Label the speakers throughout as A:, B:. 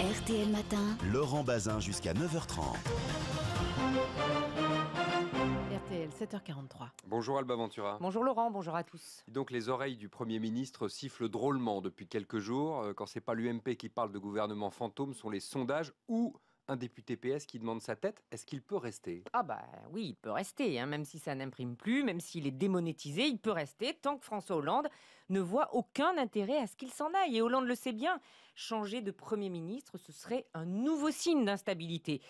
A: RTL Matin.
B: Laurent Bazin jusqu'à 9h30.
A: RTL 7h43.
B: Bonjour Alba Ventura.
A: Bonjour Laurent, bonjour à tous.
B: Donc les oreilles du Premier ministre sifflent drôlement depuis quelques jours. Euh, quand c'est pas l'UMP qui parle de gouvernement fantôme, sont les sondages ou... Où un député PS qui demande sa tête, est-ce qu'il peut rester Ah
A: bah oui, il peut rester, hein. même si ça n'imprime plus, même s'il est démonétisé, il peut rester tant que François Hollande ne voit aucun intérêt à ce qu'il s'en aille. Et Hollande le sait bien, changer de Premier ministre, ce serait un nouveau signe d'instabilité.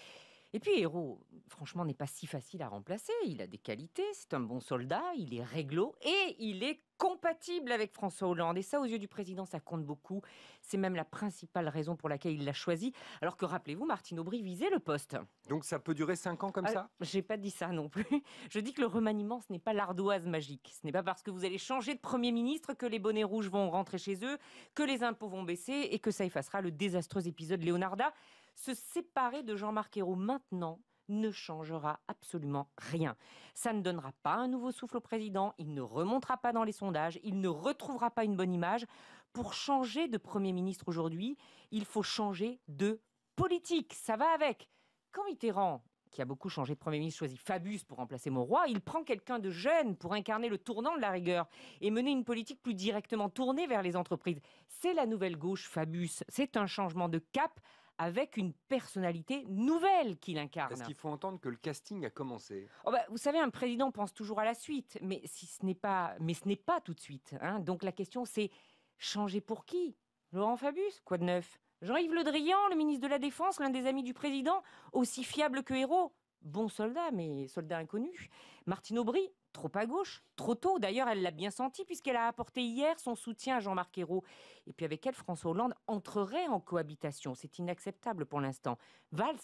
A: Et puis Hérault, franchement, n'est pas si facile à remplacer. Il a des qualités, c'est un bon soldat, il est réglo et il est compatible avec François Hollande. Et ça, aux yeux du président, ça compte beaucoup. C'est même la principale raison pour laquelle il l'a choisi. Alors que rappelez-vous, Martine Aubry visait le poste. Donc ça peut durer cinq ans comme ah, ça ça J'ai pas dit ça non plus. Je dis que le remaniement, ce n'est pas l'ardoise magique. Ce n'est pas parce que vous allez changer de Premier ministre que les bonnets rouges vont rentrer chez eux, que les impôts vont baisser et que ça effacera le désastreux épisode Léonarda. Se séparer de Jean-Marc Ayrault maintenant ne changera absolument rien. Ça ne donnera pas un nouveau souffle au président, il ne remontera pas dans les sondages, il ne retrouvera pas une bonne image. Pour changer de Premier ministre aujourd'hui, il faut changer de politique, ça va avec. Quand Mitterrand, qui a beaucoup changé de Premier ministre, choisit Fabius pour remplacer roi il prend quelqu'un de jeune pour incarner le tournant de la rigueur et mener une politique plus directement tournée vers les entreprises. C'est la nouvelle gauche, Fabius, c'est un changement de cap avec une personnalité nouvelle qu'il incarne. Est-ce qu'il faut entendre que le casting
B: a commencé
A: oh bah, Vous savez, un président pense toujours à la suite, mais, si ce, n'est pas, mais ce n'est pas tout de suite. Hein. Donc la question, c'est changer pour qui Laurent Fabius Quoi de neuf Jean-Yves Le Drian, le ministre de la Défense, l'un des amis du président, aussi fiable que héros bon soldat, mais soldat inconnu. Martine Aubry, trop à gauche, trop tôt. D'ailleurs, elle l'a bien senti puisqu'elle a apporté hier son soutien à Jean-Marc Ayrault. Et puis avec elle, François Hollande entrerait en cohabitation. C'est inacceptable pour l'instant. Valls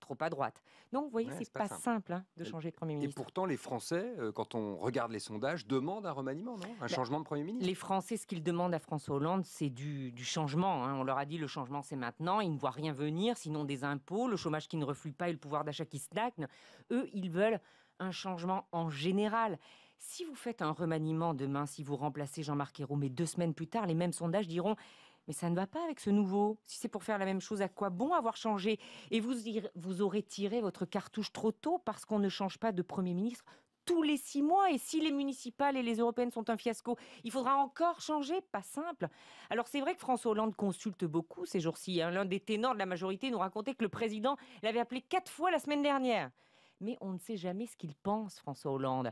A: trop à droite. Donc, vous voyez, c'est pas, simple, hein, de changer de Premier ministre. Et
B: pourtant, les Français, euh, quand on regarde les sondages, demandent un remaniement, non Un bah, changement de Premier ministre Les
A: Français, ce qu'ils demandent à François Hollande, c'est du, changement. Hein. On leur a dit le changement, c'est maintenant. Ils ne voient rien venir, sinon des impôts, le chômage qui ne reflue pas et le pouvoir d'achat qui stagne. Eux, ils veulent un changement en général. Si vous faites un remaniement demain, si vous remplacez Jean-Marc Ayrault, mais deux semaines plus tard, les mêmes sondages diront mais ça ne va pas avec ce nouveau. Si c'est pour faire la même chose, à quoi bon avoir changé Et vous, vous aurez tiré votre cartouche trop tôt parce qu'on ne change pas de Premier ministre tous les six mois. Et si les municipales et les européennes sont un fiasco, il faudra encore changer. Pas simple. Alors c'est vrai que François Hollande consulte beaucoup ces jours-ci. Hein. L'un des ténors de la majorité nous racontait que le président l'avait appelé quatre fois la semaine dernière. Mais on ne sait jamais ce qu'il pense, François Hollande.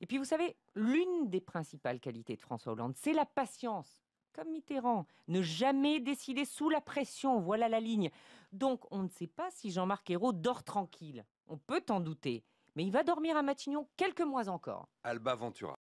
A: Et puis vous savez, l'une des principales qualités de François Hollande, c'est la patience comme Mitterrand, ne jamais décider sous la pression, voilà la ligne. Donc on ne sait pas si Jean-Marc Ayrault dort tranquille. On peut en douter, mais il va dormir à Matignon quelques mois encore.
B: Alba Ventura.